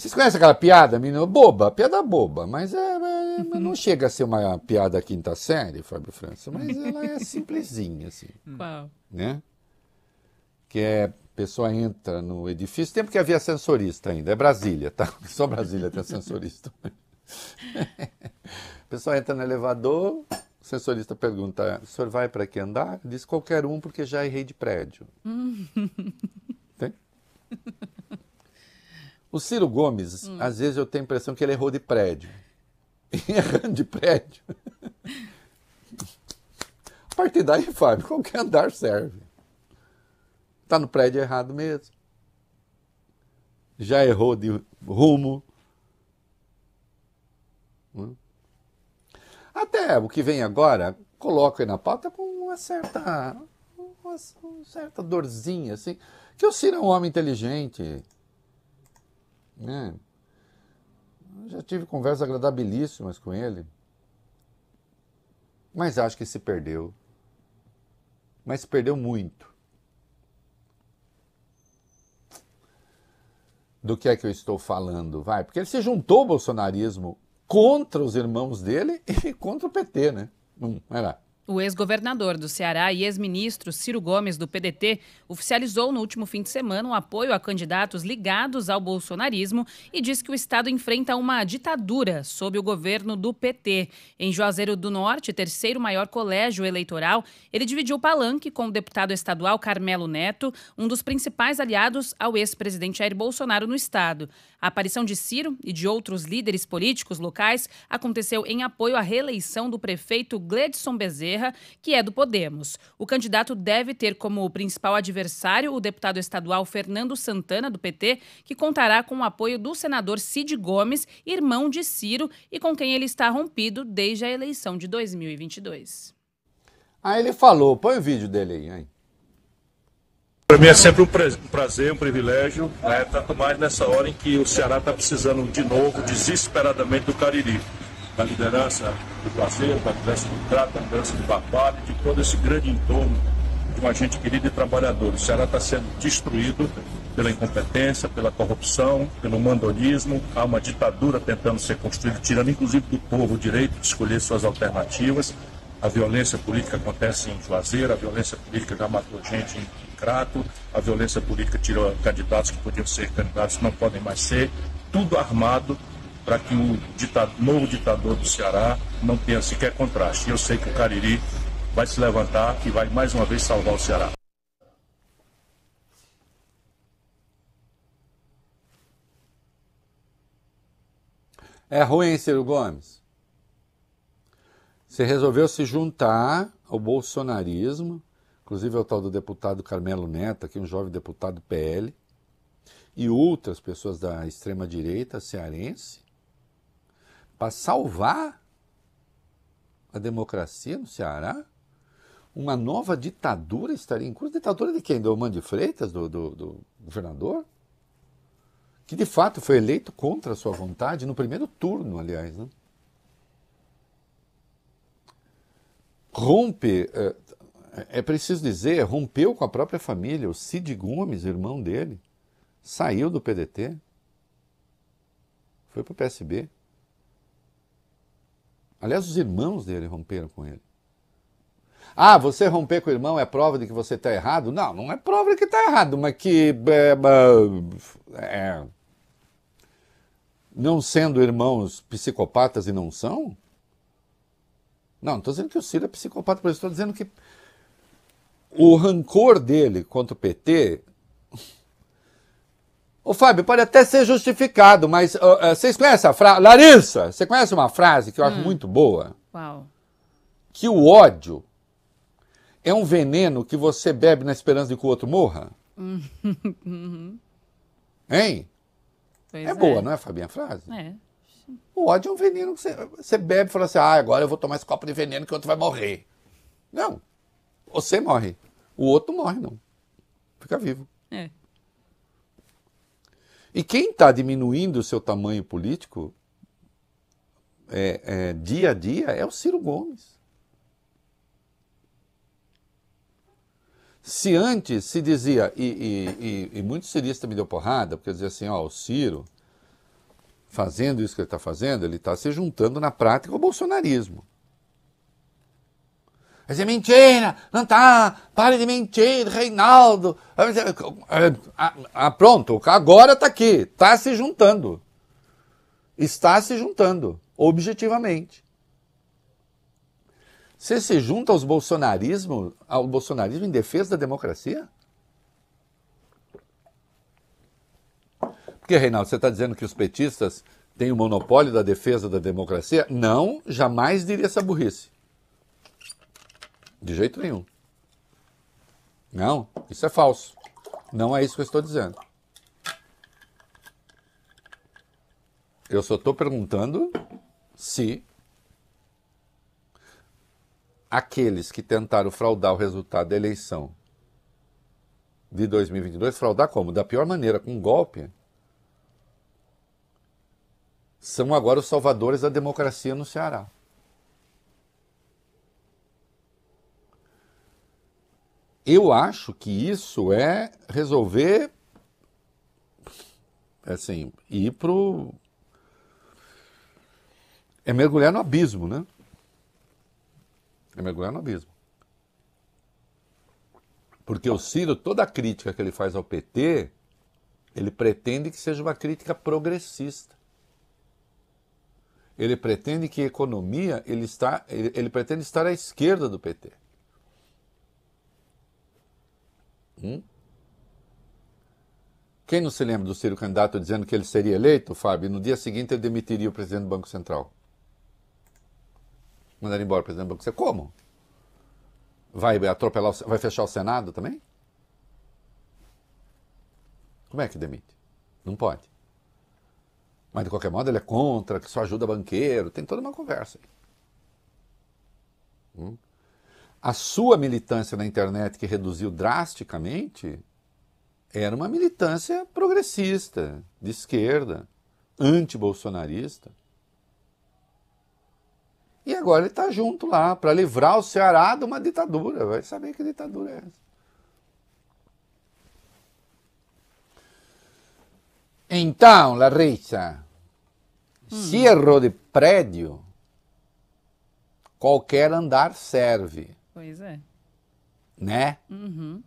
Vocês conhecem aquela piada, menino? Boba, piada boba, mas é, é, não chega a ser uma piada quinta série, Fábio França, mas ela é simplesinha, assim. Hum. Qual? Né? Que é, pessoa entra no edifício, tempo que havia sensorista ainda, é Brasília, tá? Só Brasília tem sensorista. a pessoa entra no elevador, o sensorista pergunta, o senhor vai para que andar? Diz qualquer um, porque já errei de prédio. Hum. Tem? O Ciro Gomes, hum. às vezes eu tenho a impressão que ele errou de prédio. errando de prédio. A partir daí, Fábio, qualquer andar serve. Está no prédio errado mesmo. Já errou de rumo. Hum? Até o que vem agora, coloco aí na pauta com uma certa, uma certa dorzinha, assim. Que o Ciro é um homem inteligente. É. Já tive conversas agradabilíssimas com ele. Mas acho que se perdeu. Mas se perdeu muito. Do que é que eu estou falando, vai? Porque ele se juntou ao bolsonarismo contra os irmãos dele e contra o PT, né? Hum, vai lá. O ex-governador do Ceará e ex-ministro Ciro Gomes, do PDT, oficializou no último fim de semana um apoio a candidatos ligados ao bolsonarismo e diz que o Estado enfrenta uma ditadura sob o governo do PT. Em Juazeiro do Norte, terceiro maior colégio eleitoral, ele dividiu palanque com o deputado estadual Carmelo Neto, um dos principais aliados ao ex-presidente Jair Bolsonaro no Estado. A aparição de Ciro e de outros líderes políticos locais aconteceu em apoio à reeleição do prefeito Gledson Bezerra Bezerra, que é do Podemos. O candidato deve ter como principal adversário o deputado estadual Fernando Santana, do PT, que contará com o apoio do senador Cid Gomes, irmão de Ciro, e com quem ele está rompido desde a eleição de 2022. Aí ah, ele falou, põe o vídeo dele aí. Para mim é sempre um prazer, um privilégio, né? tanto mais nessa hora em que o Ceará está precisando de novo, desesperadamente, do Cariri da liderança do Brasil, da liderança do Trato, da liderança do Batalha, de todo esse grande entorno de uma gente querida e trabalhadora. O Ceará está sendo destruído pela incompetência, pela corrupção, pelo mandonismo. Há uma ditadura tentando ser construída, tirando inclusive do povo o direito de escolher suas alternativas. A violência política acontece em Juazeiro, a violência política já matou gente em Crato, a violência política tirou candidatos que podiam ser candidatos, não podem mais ser. Tudo armado para que o novo ditador do Ceará não tenha sequer contraste. Eu sei que o Cariri vai se levantar e vai mais uma vez salvar o Ceará. É ruim, Ciro Gomes. Você resolveu se juntar ao bolsonarismo, inclusive ao tal do deputado Carmelo Neto, que é um jovem deputado PL, e outras pessoas da extrema-direita cearense, para salvar a democracia no Ceará? Uma nova ditadura estaria em curso? Ditadura de quem? Do Mano de Freitas, do, do, do governador? Que de fato foi eleito contra a sua vontade no primeiro turno, aliás. Né? Rompe, é, é preciso dizer, rompeu com a própria família. O Cid Gomes, irmão dele, saiu do PDT, foi para o PSB. Aliás, os irmãos dele romperam com ele. Ah, você romper com o irmão é prova de que você está errado? Não, não é prova de que está errado, mas que. É, é, é, não sendo irmãos psicopatas e não são? Não, não estou dizendo que o Ciro é psicopata, mas estou dizendo que o rancor dele contra o PT Ô Fábio, pode até ser justificado, mas uh, uh, vocês conhecem a frase. Larissa, você conhece uma frase que eu hum. acho muito boa? Uau. Que o ódio é um veneno que você bebe na esperança de que o outro morra? Uhum. Hein? Pois é, é boa, não é, Fabinha? A frase? É. O ódio é um veneno que você, você bebe e fala assim: ah, agora eu vou tomar esse copo de veneno que o outro vai morrer. Não. Você morre. O outro morre, não. Fica vivo. É. E quem está diminuindo o seu tamanho político é, é, dia a dia é o Ciro Gomes. Se antes se dizia, e, e, e, e muito cirista me deu porrada, porque dizia assim, ó, o Ciro, fazendo isso que ele está fazendo, ele está se juntando na prática ao bolsonarismo. Mas é mentira, não tá, pare de mentir, Reinaldo. Ah, ah, pronto, agora tá aqui, tá se juntando. Está se juntando, objetivamente. Você se junta aos bolsonarismo, ao bolsonarismo em defesa da democracia? Porque, Reinaldo, você está dizendo que os petistas têm o monopólio da defesa da democracia? Não, jamais diria essa burrice. De jeito nenhum. Não, isso é falso. Não é isso que eu estou dizendo. Eu só estou perguntando se aqueles que tentaram fraudar o resultado da eleição de 2022, fraudar como? Da pior maneira, com um golpe, são agora os salvadores da democracia no Ceará. eu acho que isso é resolver, assim, ir pro... É mergulhar no abismo, né? É mergulhar no abismo. Porque o Ciro, toda a crítica que ele faz ao PT, ele pretende que seja uma crítica progressista. Ele pretende que economia, ele, está, ele, ele pretende estar à esquerda do PT. Hum? Quem não se lembra do Ciro candidato dizendo que ele seria eleito, Fábio, e no dia seguinte ele demitiria o presidente do Banco Central? Mandaria embora o presidente do Banco Central. Como? Vai atropelar, o, vai fechar o Senado também? Como é que demite? Não pode. Mas de qualquer modo ele é contra, que só ajuda banqueiro, tem toda uma conversa aí. Hum? a sua militância na internet, que reduziu drasticamente, era uma militância progressista, de esquerda, anti-bolsonarista. E agora ele está junto lá para livrar o Ceará de uma ditadura. Vai saber que ditadura é essa. Então, Larissa, hum. errou de prédio, qualquer andar serve. Pois é. Né? Uhum.